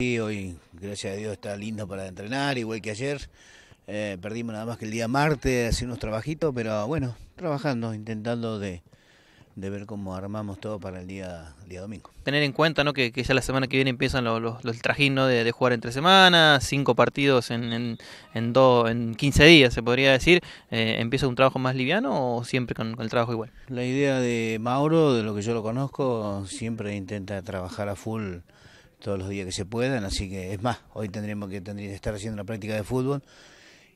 Sí, hoy, gracias a Dios, está lindo para entrenar, igual que ayer. Eh, perdimos nada más que el día martes hacer unos trabajitos, pero bueno, trabajando, intentando de, ver cómo armamos todo para el día, día domingo. Tener en cuenta ¿no? que, ya la semana que viene empiezan los, los, de, jugar entre semanas, cinco partidos en, en, en, 15 días, se podría decir. Eh, ¿Empieza un trabajo más liviano o siempre con, el trabajo igual? La idea de Mauro, de lo que yo lo conozco, siempre intenta trabajar a full todos los días que se puedan, así que es más, hoy tendremos que, tendríamos que estar haciendo una práctica de fútbol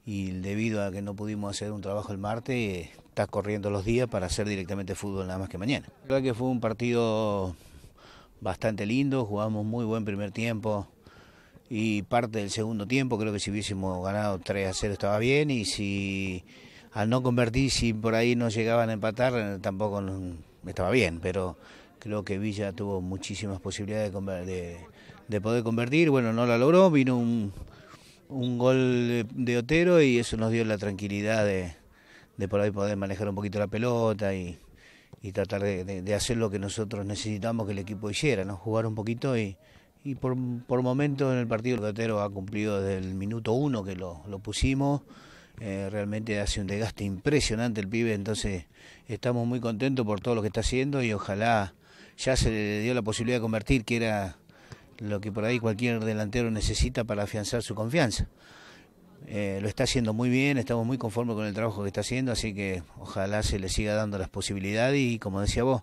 y debido a que no pudimos hacer un trabajo el martes, está corriendo los días para hacer directamente fútbol nada más que mañana. La verdad que fue un partido bastante lindo, jugamos muy buen primer tiempo y parte del segundo tiempo, creo que si hubiésemos ganado 3 a 0 estaba bien y si al no convertir, si por ahí no llegaban a empatar, tampoco estaba bien, pero Creo que Villa tuvo muchísimas posibilidades de, poder convertir, bueno, no la logró, vino un, gol de, Otero y eso nos dio la tranquilidad de, por ahí poder manejar un poquito la pelota y, tratar de, hacer lo que nosotros necesitamos que el equipo hiciera, ¿no? jugar un poquito y, y por, momentos en el partido de Otero ha cumplido desde el minuto uno que lo, pusimos. Eh, realmente hace un desgaste impresionante el pibe, entonces estamos muy contentos por todo lo que está haciendo y ojalá ya se le dio la posibilidad de convertir, que era lo que por ahí cualquier delantero necesita para afianzar su confianza. Eh, lo está haciendo muy bien, estamos muy conformes con el trabajo que está haciendo, así que ojalá se le siga dando las posibilidades y como decía vos,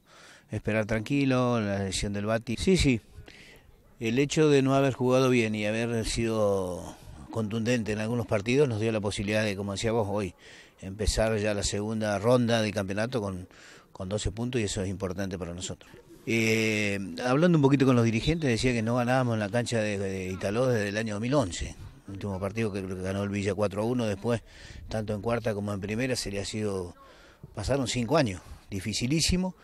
esperar tranquilo, la elección del Bati. Sí, sí, el hecho de no haber jugado bien y haber sido contundente en algunos partidos nos dio la posibilidad de, como decía vos hoy, empezar ya la segunda ronda del campeonato con, con 12 puntos y eso es importante para nosotros. Eh, hablando un poquito con los dirigentes, decía que no ganábamos en la cancha de, Italo desde el año 2011. El último partido que ganó el Villa 4 a 1, después, tanto en cuarta como en primera, se le ha sido. Pasaron cinco años, dificilísimo,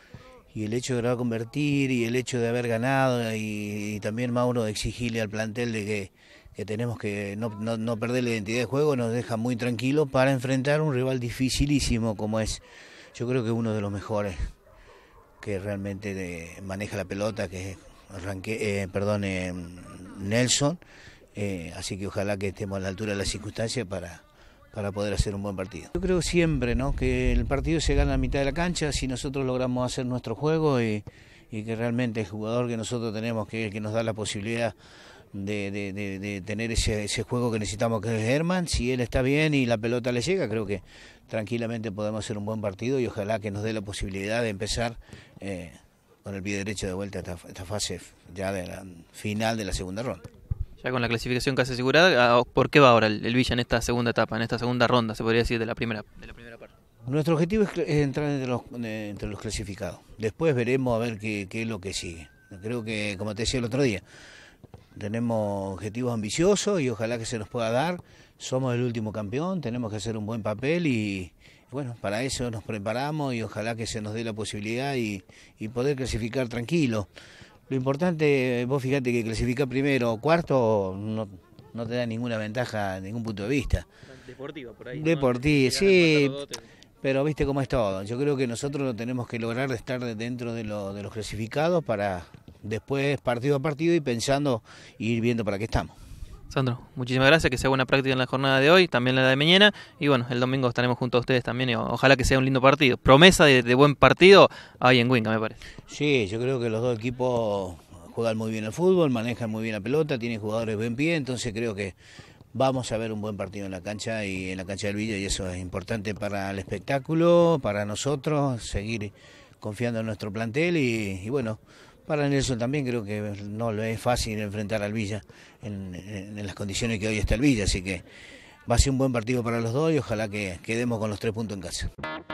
y el hecho de a convertir y el hecho de haber ganado, y, también Mauro de exigirle al plantel de que, tenemos que no, no perder la identidad de juego, nos deja muy tranquilos para enfrentar un rival dificilísimo como es, yo creo que uno de los mejores que realmente eh, maneja la pelota, que arranque, eh, perdón, eh, Nelson. Eh, así que ojalá que estemos a la altura de las circunstancias para, para poder hacer un buen partido. Yo creo siempre ¿no? que el partido se gana a mitad de la cancha si nosotros logramos hacer nuestro juego y, y que realmente el jugador que nosotros tenemos, que es el que nos da la posibilidad de, de, de, tener ese, ese, juego que necesitamos que es Herman. Si él está bien y la pelota le llega, creo que tranquilamente podemos hacer un buen partido y ojalá que nos dé la posibilidad de empezar eh, con el pie derecho de vuelta a esta fase ya de la final de la segunda ronda. Ya con la clasificación casi asegurada, ah, ¿por qué va ahora el, Villa en esta segunda etapa, en esta segunda ronda, se podría decir, de la primera, de la primera parte? Nuestro objetivo es entrar entre los, entre los clasificados. Después veremos a ver qué, qué es lo que sigue. Creo que, como te decía el otro día, tenemos objetivos ambiciosos y ojalá que se nos pueda dar. Somos el último campeón, tenemos que hacer un buen papel y bueno, para eso nos preparamos y ojalá que se nos dé la posibilidad y, poder clasificar tranquilo. Lo importante, vos fíjate que clasificar primero o cuarto no, te da ninguna ventaja, en ningún punto de vista. Deportiva, por ahí. Deportivo, sí. Pero viste cómo es todo. Yo creo que nosotros lo tenemos que lograr de estar dentro de, de los clasificados para después partido a partido y pensando y ir viendo para qué estamos. Sandro, muchísimas gracias, que sea buena práctica en la jornada de hoy, también la de mañana, y bueno, el domingo estaremos junto a ustedes también, y ojalá que sea un lindo partido. Promesa de, buen partido ahí en Winca, me parece. Sí, yo creo que los dos equipos juegan muy bien el fútbol, manejan muy bien la pelota, tienen jugadores buen pie, entonces creo que vamos a ver un buen partido en la cancha y en la cancha del Villa y eso es importante para el espectáculo, para nosotros, seguir confiando en nuestro plantel y bueno. Para Nelson también creo que no lo es fácil enfrentar al Villa en, en, las condiciones que hoy está el Villa, así que va a ser un buen partido para los dos y ojalá que quedemos con los tres puntos en casa.